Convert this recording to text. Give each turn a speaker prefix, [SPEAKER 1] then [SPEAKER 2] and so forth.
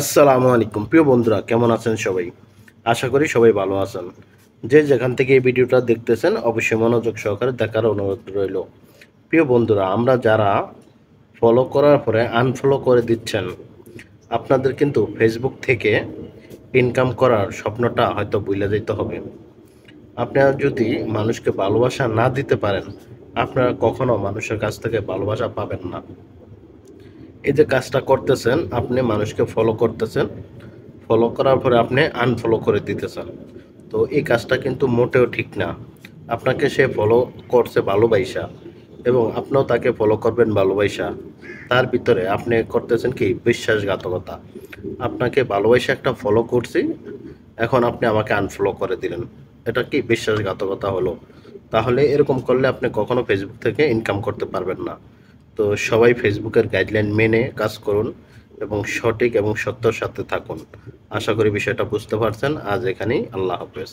[SPEAKER 1] আসসালামু আলাইকুম প্রিয় বন্ধুরা কেমন আছেন সবাই আশা করি সবাই ভালো আছেন যে যেখান থেকে এই ভিডিওটা দেখতেছেন অবশ্যই মনোযোগ সহকারে দেখার অনুরোধ রইল প্রিয় বন্ধুরা আমরা যারা ফলো করার পরে আনফলো করে দিচ্ছেন আপনাদের কিন্তু ফেসবুক থেকে ইনকাম করার স্বপ্নটা হয়তো বুঝলে যেতে হবে আপনারা যদি মানুষকে ভালোবাসা না দিতে পারেন আপনারা কখনো মানুষের কাছ থেকে ভালোবাসা পাবেন না এই যে কাজটা করতেছেন আপনি মানুষকে ফলো করতেছেন ফলো করার পরে আপনি আনফলো করে দিতেছেন তো এই কাজটা কিন্তু মোটেও ঠিক না আপনাকে সে ফলো করছে ভালোবাসা এবং আপনিও তাকে ফলো করবেন ভালোবাসা তার ভিতরে আপনি করতেছেন কি বিশ্বাসঘাতকতা আপনাকে ভালোবাসা একটা ফলো করছি এখন আপনি আমাকে আনফলো করে দিলেন এটা কি বিশ্বাসঘাতকতা হলো তাহলে এরকম করলে আপনি কখনো ফেসবুক থেকে ইনকাম করতে পারবেন না তো সবাই ফেসবুকের গাইডলাইন মেনে কাজ করুন এবং সঠিক এবং সত্যর সাথে থাকুন আশা করি বিষয়টা বুঝতে পারছেন আজ এখানেই আল্লাহ হাফেজ